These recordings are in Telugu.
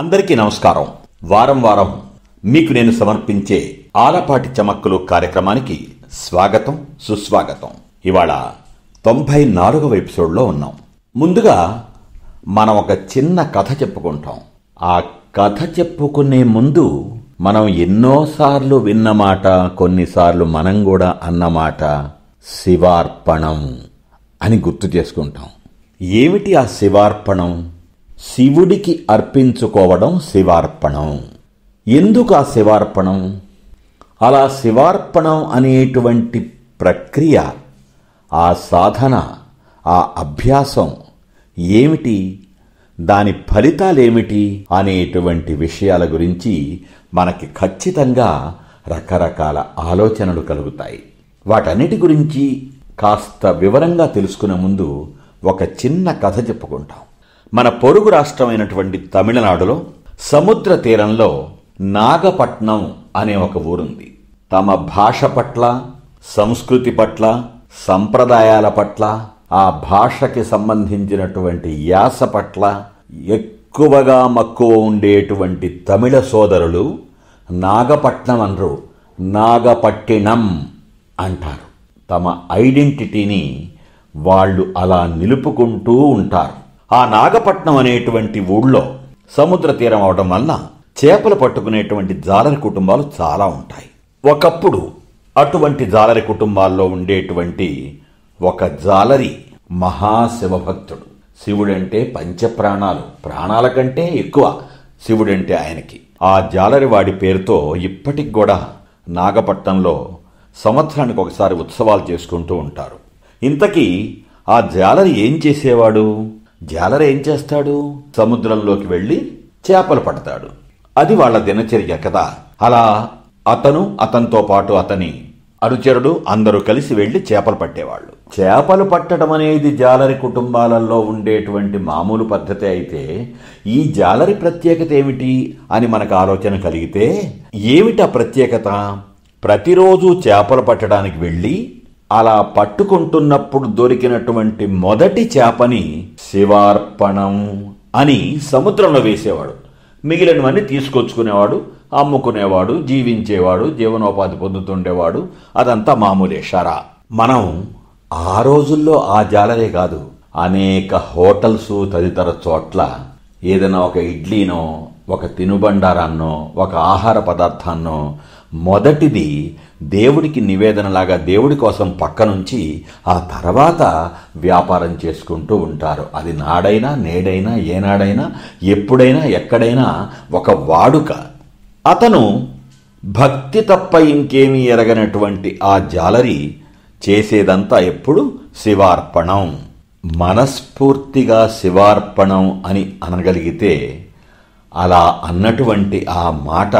అందరికీ నమస్కారం వారం వారం మీకు నేను సమర్పించే ఆలపాటి చమక్కులు కార్యక్రమానికి స్వాగతం సుస్వాగతం ఇవాళ తొంభై నాలుగవ ఎపిసోడ్లో ఉన్నాం ముందుగా మనం ఒక చిన్న కథ చెప్పుకుంటాం ఆ కథ చెప్పుకునే ముందు మనం ఎన్నోసార్లు విన్నమాట కొన్నిసార్లు మనం కూడా అన్నమాట శివార్పణం అని గుర్తు చేసుకుంటాం ఏమిటి ఆ శివార్పణం శివుడికి అర్పించుకోవడం శివార్పణం ఎందుకు ఆ శివార్పణం అలా శివార్పణం అనేటువంటి ప్రక్రియ ఆ సాధన ఆ అభ్యాసం ఏమిటి దాని ఫలితాలేమిటి అనేటువంటి విషయాల గురించి మనకి ఖచ్చితంగా రకరకాల ఆలోచనలు కలుగుతాయి వాటన్నిటి గురించి కాస్త వివరంగా తెలుసుకునే ముందు ఒక చిన్న కథ చెప్పుకుంటాం మన పొరుగు రాష్ట్రమైనటువంటి తమిళనాడులో సముద్ర తీరంలో నాగపట్నం అనే ఒక ఊరుంది తమ భాష పట్ల సంస్కృతి పట్ల సంప్రదాయాల పట్ల ఆ భాషకి సంబంధించినటువంటి యాస పట్ల ఎక్కువగా మక్కువ ఉండేటువంటి తమిళ సోదరులు నాగపట్నం అనరు నాగపట్టినం అంటారు తమ ఐడెంటిటీని వాళ్ళు అలా నిలుపుకుంటూ ఉంటారు ఆ నాగపట్నం అనేటువంటి ఊళ్ళో సముద్ర తీరం అవడం వల్ల చేపలు పట్టుకునేటువంటి జాలరి కుటుంబాలు చాలా ఉంటాయి ఒకప్పుడు అటువంటి జాలరి కుటుంబాల్లో ఉండేటువంటి ఒక జాలరి మహాశివభక్తుడు శివుడంటే పంచప్రాణాలు ప్రాణాల కంటే ఎక్కువ శివుడంటే ఆయనకి ఆ జాలరి వాడి పేరుతో ఇప్పటికి కూడా నాగపట్నంలో సంవత్సరానికి ఒకసారి ఉత్సవాలు చేసుకుంటూ ఉంటారు ఇంతకీ ఆ జాలరి ఏం చేసేవాడు జాలర ఏం చేస్తాడు సముద్రంలోకి వెళ్ళి చేపలు పడతాడు అది వాళ్ళ దినచర్య కదా అలా అతను అతనితో పాటు అతని అరుచరుడు అందరూ కలిసి వెళ్ళి చేపలు పట్టేవాళ్ళు చేపలు పట్టడం అనేది జాలరి కుటుంబాలలో ఉండేటువంటి మామూలు పద్ధతి అయితే ఈ జాలరి ప్రత్యేకత ఏమిటి అని మనకు ఆలోచన కలిగితే ఏమిటా ప్రత్యేకత ప్రతిరోజు చేపలు పట్టడానికి వెళ్ళి అలా పట్టుకుంటున్నప్పుడు దొరికినటువంటి మొదటి చేపని శివార్పణం అని సముద్రంలో వేసేవాడు మిగిలినవన్నీ తీసుకొచ్చుకునేవాడు అమ్ముకునేవాడు జీవించేవాడు జీవనోపాధి పొందుతుండేవాడు అదంతా మామూలే షరా మనం ఆ రోజుల్లో ఆ జాలరే కాదు అనేక హోటల్స్ తదితర చోట్ల ఏదైనా ఒక ఇడ్లీనో ఒక తినుబండారాన్నో ఒక ఆహార పదార్థాన్నో మొదటిది దేవుడికి నివేదనలాగా దేవుడి కోసం పక్కనుంచి ఆ తర్వాత వ్యాపారం చేసుకుంటూ ఉంటారు అది నాడైనా నేడైనా ఏనాడైనా ఎప్పుడైనా ఎక్కడైనా ఒక వాడుక అతను భక్తి తప్ప ఇంకేమీ ఎరగనటువంటి ఆ జాలరి చేసేదంతా ఎప్పుడు శివార్పణం మనస్ఫూర్తిగా శివార్పణం అని అనగలిగితే అలా అన్నటువంటి ఆ మాట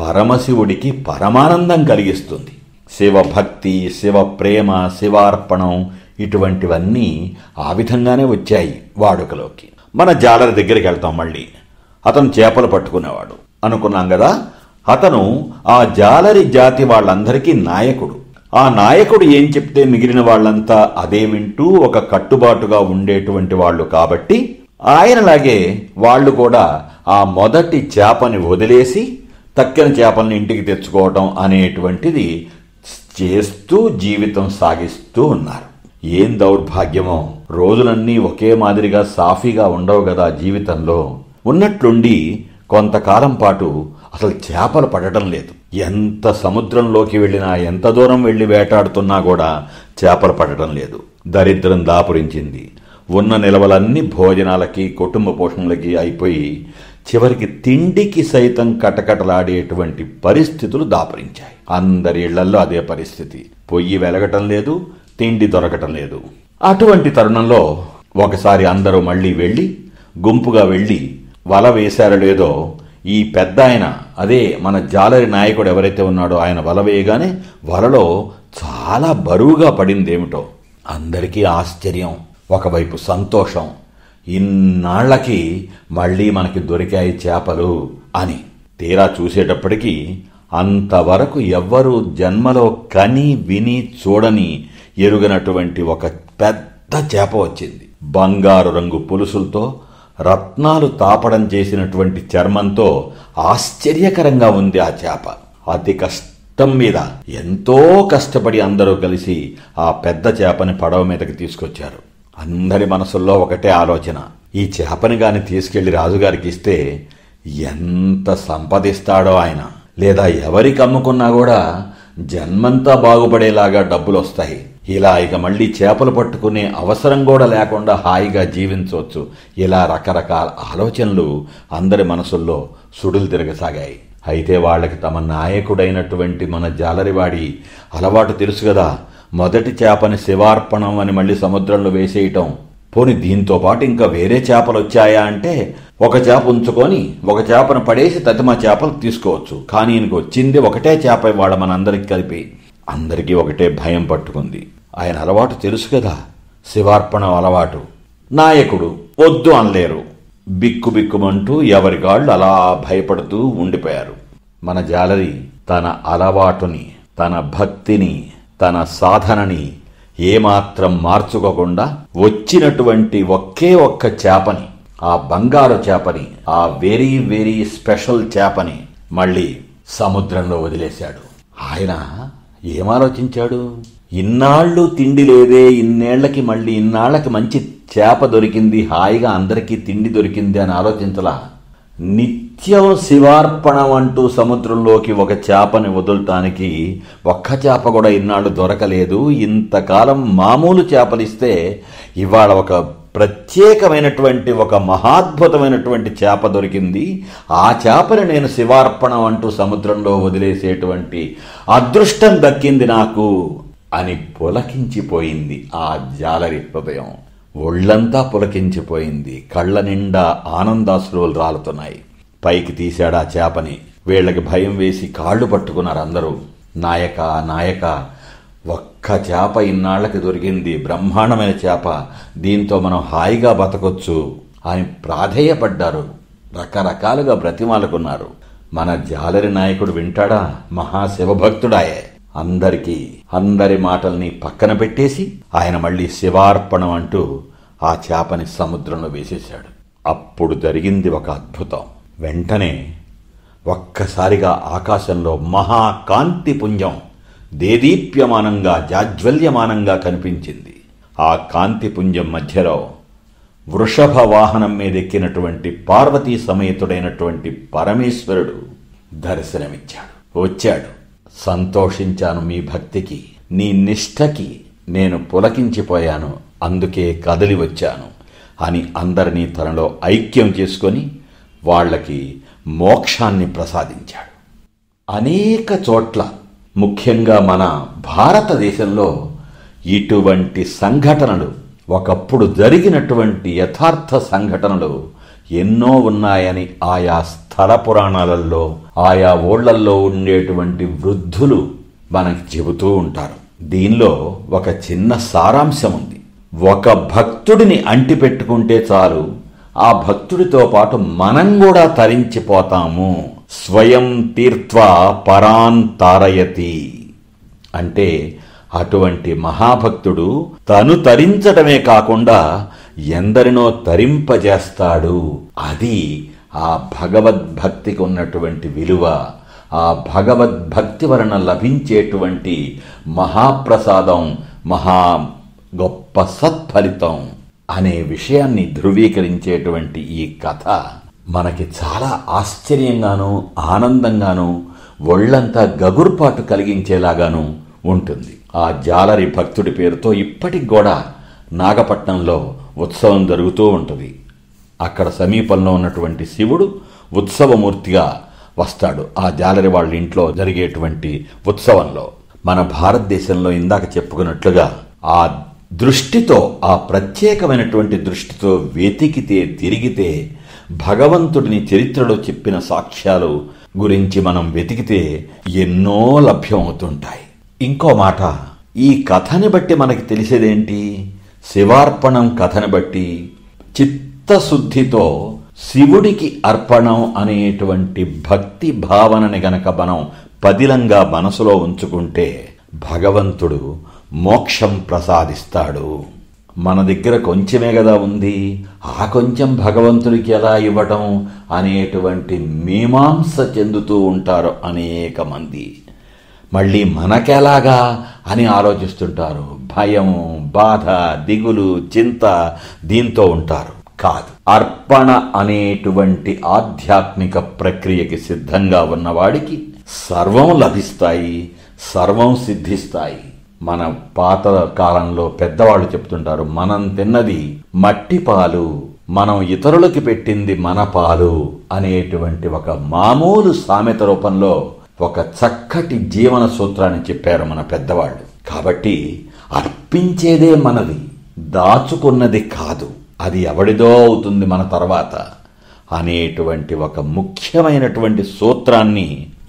పరమశివుడికి పరమానందం కలిగిస్తుంది శివభక్తి శివప్రేమ శివార్పణం ఇటువంటివన్నీ ఆ విధంగానే వచ్చాయి వాడుకలోకి మన జాలరి దగ్గరికి వెళ్తాం మళ్ళీ అతను చేపలు పట్టుకునేవాడు అనుకున్నాం కదా అతను ఆ జాలరి జాతి వాళ్ళందరికీ నాయకుడు ఆ నాయకుడు ఏం చెప్తే మిగిలిన వాళ్ళంతా అదే వింటూ ఒక కట్టుబాటుగా ఉండేటువంటి వాళ్ళు కాబట్టి ఆయనలాగే వాళ్ళు కూడా ఆ మొదటి చేపని వదిలేసి తక్కిన చేపల్ని ఇంటికి తెచ్చుకోవటం అనేటువంటిది చేస్తూ జీవితం సాగిస్తూ ఉన్నారు ఏం దౌర్భాగ్యమో రోజులన్నీ ఒకే మాదిరిగా సాఫీగా ఉండవు కదా జీవితంలో ఉన్నట్లుండి కొంతకాలం పాటు అసలు చేపలు పడటం లేదు ఎంత సముద్రంలోకి వెళ్ళినా ఎంత దూరం వెళ్ళి వేటాడుతున్నా కూడా చేపలు పడటం లేదు దరిద్రం దాపురించింది ఉన్న నిల్వలన్నీ భోజనాలకి కుటుంబ పోషణలకి అయిపోయి చివరికి తిండికి సైతం కటకటలాడేటువంటి పరిస్థితులు దాపరించాయి అందరి ఇళ్లల్లో అదే పరిస్థితి పొయ్యి వెలగటం లేదు తిండి దొరకటం లేదు అటువంటి తరుణంలో ఒకసారి అందరూ మళ్ళీ వెళ్ళి గుంపుగా వెళ్ళి వల వేశారో లేదో ఈ పెద్ద ఆయన అదే మన జాలరి నాయకుడు ఎవరైతే ఉన్నాడో ఆయన వల వేయగానే వలలో చాలా బరువుగా పడిందేమిటో అందరికీ ఆశ్చర్యం ఒకవైపు సంతోషం ఇన్నాళ్లకి మళ్ళీ మనకి దొరికాయి చేపలు అని తీరా చూసేటప్పటికీ అంతవరకు ఎవ్వరూ జన్మలో కని విని చూడని ఎరుగనటువంటి ఒక పెద్ద చేప వచ్చింది బంగారు రంగు పులుసులతో రత్నాలు తాపడం చేసినటువంటి చర్మంతో ఆశ్చర్యకరంగా ఉంది ఆ చేప అతి కష్టం మీద ఎంతో కష్టపడి అందరూ కలిసి ఆ పెద్ద చేపని పడవ మీదకి తీసుకొచ్చారు అందరి మనసుల్లో ఒకటే ఆలోచన ఈ చేపని గాని తీసుకెళ్లి రాజుగారికి ఇస్తే ఎంత సంపదిస్తాడో ఆయన లేదా ఎవరికి అమ్ముకున్నా కూడా జన్మంతా బాగుపడేలాగా డబ్బులు వస్తాయి ఇలా ఇక మళ్ళీ చేపలు పట్టుకునే అవసరం కూడా లేకుండా హాయిగా జీవించవచ్చు ఇలా రకరకాల ఆలోచనలు అందరి మనసుల్లో సుడులు తిరగసాగాయి అయితే వాళ్ళకి తమ నాయకుడైనటువంటి మన జాలరివాడి అలవాటు తెలుసు కదా మొదటి చేపని శివార్పణం అని మళ్ళీ సముద్రంలో వేసేయటం పోని దీంతో పాటు ఇంకా వేరే చేపలు వచ్చాయా అంటే ఒక చేప ఉంచుకొని ఒక చేపను పడేసి మా చేపలు తీసుకోవచ్చు కానీ ఈయనకు వచ్చింది ఒకటే చేప ఇవాళ మనందరికి కలిపి అందరికీ ఒకటే భయం పట్టుకుంది ఆయన అలవాటు తెలుసు కదా శివార్పణం అలవాటు నాయకుడు వద్దు అనలేరు బిక్కు బిక్కుమంటూ ఎవరిగాళ్ళు అలా భయపడుతూ ఉండిపోయారు మన జాలరి తన అలవాటుని తన భక్తిని తన సాధనని ఏమాత్రం మార్చుకోకుండా వచ్చినటువంటి ఒకే ఒక్క చేపని ఆ బంగారు చేపని ఆ వెరీ వెరీ స్పెషల్ చేపని మళ్ళీ సముద్రంలో వదిలేశాడు ఆయన ఏమాలోచించాడు ఇన్నాళ్ళు తిండి లేదే ఇన్నేళ్లకి మళ్ళీ ఇన్నాళ్లకి మంచి చేప దొరికింది హాయిగా అందరికీ తిండి దొరికింది అని ఆలోచించలా నిత్యం శివార్పణం అంటూ సముద్రంలోకి ఒక చేపని వదులటానికి ఒక్క చేప కూడా ఇన్నాళ్ళు దొరకలేదు ఇంతకాలం మామూలు చేపలిస్తే ఇవాళ ఒక ప్రత్యేకమైనటువంటి ఒక మహాద్భుతమైనటువంటి చేప దొరికింది ఆ చేపని నేను శివార్పణం అంటూ సముద్రంలో వదిలేసేటువంటి అదృష్టం దక్కింది నాకు అని పులకించిపోయింది ఆ జాలరి హృదయం ఒళ్ళంతా పులకించిపోయింది కళ్ళ నిండా ఆనందాశ్రువులు రాలుతున్నాయి పైకి తీశాడా చేపని వీళ్ళకి భయం వేసి కాళ్ళు పట్టుకున్నారు అందరూ నాయక నాయక ఒక్క చేప ఇన్నాళ్లకి దొరికింది బ్రహ్మాండమైన చేప దీంతో మనం హాయిగా బతకొచ్చు అని ప్రాధేయపడ్డారు రకరకాలుగా బ్రతిమాలకున్నారు మన జాలరి నాయకుడు వింటాడా మహాశివభక్తుడాయే అందరికీ అందరి మాటల్ని పక్కన పెట్టేసి ఆయన మళ్ళీ శివార్పణం అంటూ ఆ చేపని సముద్రంలో వేసేశాడు అప్పుడు జరిగింది ఒక అద్భుతం వెంటనే ఒక్కసారిగా ఆకాశంలో మహాకాంతి పుంజం దేదీప్యమానంగా జాజ్వల్యమానంగా కనిపించింది ఆ కాంతి పుంజం మధ్యలో వృషభ వాహనం మీద ఎక్కినటువంటి పార్వతీ సమేతుడైనటువంటి పరమేశ్వరుడు దర్శనమిచ్చాడు వచ్చాడు సంతోషించాను మీ భక్తికి నీ నిష్ఠకి నేను పులకించిపోయాను అందుకే కదలి వచ్చాను అని అందరినీ తనలో ఐక్యం చేసుకొని వాళ్ళకి మోక్షాన్ని ప్రసాదించాడు అనేక చోట్ల ముఖ్యంగా మన భారతదేశంలో ఇటువంటి సంఘటనలు ఒకప్పుడు జరిగినటువంటి యథార్థ సంఘటనలు ఎన్నో ఉన్నాయని ఆయా స్థల పురాణాలలో ఆయా ఓళ్లల్లో ఉండేటువంటి వృద్ధులు మనకి చెబుతూ ఉంటారు దీనిలో ఒక చిన్న సారాంశం ఉంది ఒక భక్తుడిని అంటిపెట్టుకుంటే చాలు ఆ భక్తుడితో పాటు మనం కూడా తరించిపోతాము స్వయం తీర్త్వ పరాన్ తారయతి అంటే అటువంటి మహాభక్తుడు తను తరించటమే కాకుండా ఎందరినో తరింపజేస్తాడు అది ఆ భగవద్భక్తికి ఉన్నటువంటి విలువ ఆ భగవద్భక్తి వలన లభించేటువంటి మహాప్రసాదం మహా గొప్ప సత్ఫలితం అనే విషయాన్ని ధృవీకరించేటువంటి ఈ కథ మనకి చాలా ఆశ్చర్యంగానూ ఆనందంగానూ ఒళ్ళంతా గగుర్పాటు కలిగించేలాగాను ఉంటుంది ఆ జాలరి భక్తుడి పేరుతో ఇప్పటికి కూడా నాగపట్నంలో ఉత్సవం జరుగుతూ ఉంటుంది అక్కడ సమీపంలో ఉన్నటువంటి శివుడు ఉత్సవమూర్తిగా వస్తాడు ఆ జాలరి వాళ్ళ ఇంట్లో జరిగేటువంటి ఉత్సవంలో మన భారతదేశంలో ఇందాక చెప్పుకున్నట్లుగా ఆ దృష్టితో ఆ ప్రత్యేకమైనటువంటి దృష్టితో వెతికితే తిరిగితే భగవంతుడిని చరిత్రలో చెప్పిన సాక్ష్యాలు గురించి మనం వెతికితే ఎన్నో లభ్యం అవుతుంటాయి ఇంకో మాట ఈ కథని బట్టి మనకి తెలిసేదేంటి శివార్పణం కథని బట్టి చిత్తశుద్ధితో శివుడికి అర్పణం అనేటువంటి భక్తి భావనని గనక మనం పదిలంగా మనసులో ఉంచుకుంటే భగవంతుడు మోక్షం ప్రసాదిస్తాడు మన దగ్గర కొంచెమే కదా ఉంది ఆ కొంచెం భగవంతుడికి ఎలా ఇవ్వటం అనేటువంటి మీమాంస చెందుతూ ఉంటారు అనేక మంది మళ్ళీ మనకెలాగా అని ఆలోచిస్తుంటారు భయం బాధ దిగులు చింత దీంతో ఉంటారు కాదు అర్పణ అనేటువంటి ఆధ్యాత్మిక ప్రక్రియకి సిద్ధంగా ఉన్నవాడికి సర్వం లభిస్తాయి సర్వం సిద్ధిస్తాయి మన పాత కాలంలో పెద్దవాళ్ళు చెప్తుంటారు మనం తిన్నది మట్టి పాలు మనం ఇతరులకి పెట్టింది మన పాలు అనేటువంటి ఒక మామూలు సామెత రూపంలో ఒక చక్కటి జీవన సూత్రాన్ని చెప్పారు మన పెద్దవాళ్ళు కాబట్టి అర్పించేదే మనది దాచుకున్నది కాదు అది ఎవడిదో అవుతుంది మన తర్వాత అనేటువంటి ఒక ముఖ్యమైనటువంటి సూత్రాన్ని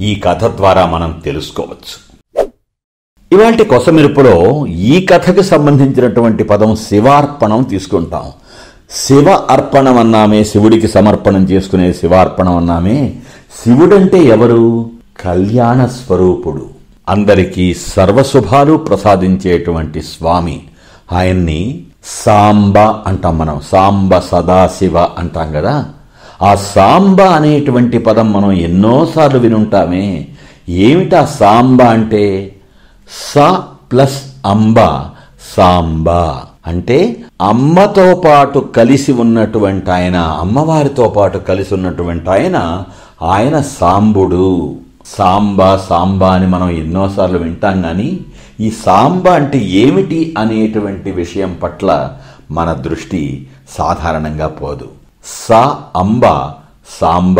ఈ కథ ద్వారా మనం తెలుసుకోవచ్చు ఇవాళ కొసమెరుపులో ఈ కథకు సంబంధించినటువంటి పదం శివార్పణం తీసుకుంటాం శివ అర్పణం అన్నామే శివుడికి సమర్పణం చేసుకునే శివార్పణం అన్నామే శివుడంటే ఎవరు కళ్యాణ స్వరూపుడు అందరికీ సర్వశుభాలు ప్రసాదించేటువంటి స్వామి ఆయన్ని సాంబ అంటాం మనం సాంబ సదాశివ అంటాం కదా ఆ సాంబ అనేటువంటి పదం మనం ఎన్నోసార్లు వినుంటామే ఏమిటా సాంబ అంటే స ప్లస్ అంబ సాంబ అంటే అమ్మతో పాటు కలిసి ఉన్నటువంటి ఆయన అమ్మవారితో పాటు కలిసి ఉన్నటువంటి ఆయన ఆయన సాంబుడు సాంబ సాంబ అని మనం ఎన్నోసార్లు వింటాం కానీ ఈ సాంబ అంటే ఏమిటి అనేటువంటి విషయం పట్ల మన దృష్టి సాధారణంగా పోదు సా అంబ సాంబ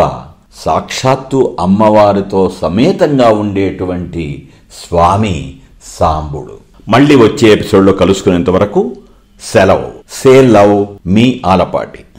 సాక్షాత్తు అమ్మవారితో సమేతంగా ఉండేటువంటి స్వామి సాంబుడు మళ్ళీ వచ్చే ఎపిసోడ్లో కలుసుకునేంత వరకు సెలవు సే లవ్ మీ ఆలపాటి